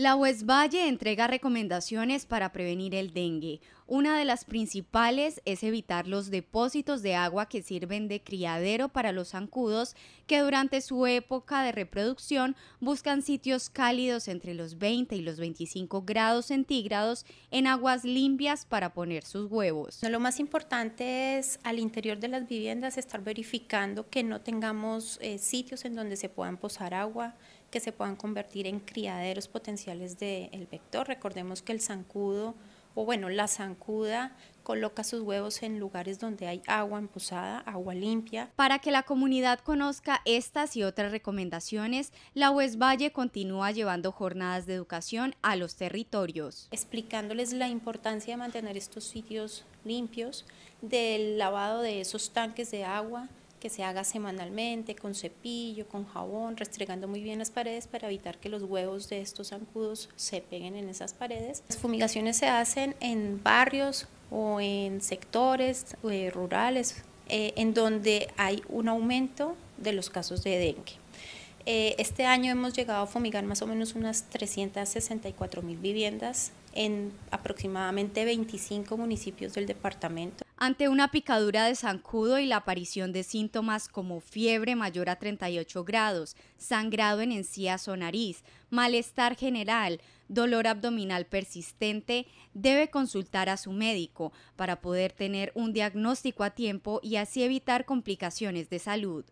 La Valle entrega recomendaciones para prevenir el dengue. Una de las principales es evitar los depósitos de agua que sirven de criadero para los zancudos que durante su época de reproducción buscan sitios cálidos entre los 20 y los 25 grados centígrados en aguas limpias para poner sus huevos. Lo más importante es al interior de las viviendas estar verificando que no tengamos eh, sitios en donde se puedan posar agua que se puedan convertir en criaderos potenciales del vector. Recordemos que el zancudo, o bueno, la zancuda coloca sus huevos en lugares donde hay agua empujada, agua limpia. Para que la comunidad conozca estas y otras recomendaciones, la UES Valle continúa llevando jornadas de educación a los territorios. Explicándoles la importancia de mantener estos sitios limpios, del lavado de esos tanques de agua, que se haga semanalmente con cepillo, con jabón, restregando muy bien las paredes para evitar que los huevos de estos zancudos se peguen en esas paredes. Las fumigaciones se hacen en barrios o en sectores eh, rurales eh, en donde hay un aumento de los casos de dengue. Eh, este año hemos llegado a fumigar más o menos unas 364 mil viviendas en aproximadamente 25 municipios del departamento. Ante una picadura de zancudo y la aparición de síntomas como fiebre mayor a 38 grados, sangrado en encías o nariz, malestar general, dolor abdominal persistente, debe consultar a su médico para poder tener un diagnóstico a tiempo y así evitar complicaciones de salud.